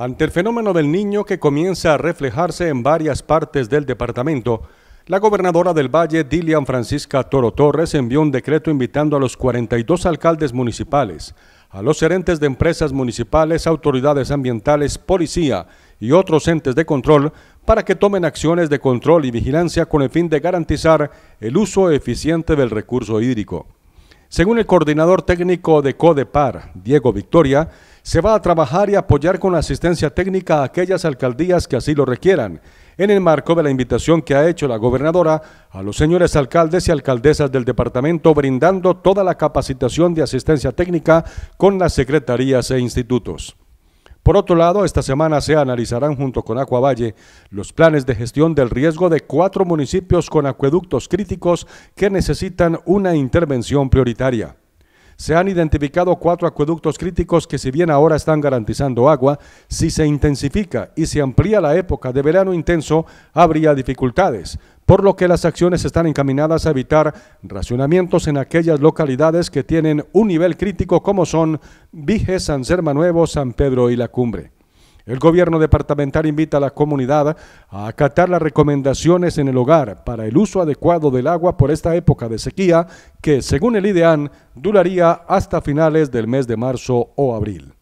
Ante el fenómeno del niño que comienza a reflejarse en varias partes del departamento, la gobernadora del Valle, Dilian Francisca Toro Torres, envió un decreto invitando a los 42 alcaldes municipales, a los gerentes de empresas municipales, autoridades ambientales, policía y otros entes de control para que tomen acciones de control y vigilancia con el fin de garantizar el uso eficiente del recurso hídrico. Según el coordinador técnico de CODEPAR, Diego Victoria, se va a trabajar y apoyar con asistencia técnica a aquellas alcaldías que así lo requieran, en el marco de la invitación que ha hecho la gobernadora a los señores alcaldes y alcaldesas del departamento, brindando toda la capacitación de asistencia técnica con las secretarías e institutos. Por otro lado, esta semana se analizarán junto con Acuavalle los planes de gestión del riesgo de cuatro municipios con acueductos críticos que necesitan una intervención prioritaria. Se han identificado cuatro acueductos críticos que si bien ahora están garantizando agua, si se intensifica y se amplía la época de verano intenso, habría dificultades, por lo que las acciones están encaminadas a evitar racionamientos en aquellas localidades que tienen un nivel crítico como son Vige, San Serma Nuevo, San Pedro y La Cumbre. El gobierno departamental invita a la comunidad a acatar las recomendaciones en el hogar para el uso adecuado del agua por esta época de sequía que, según el IDEAN, duraría hasta finales del mes de marzo o abril.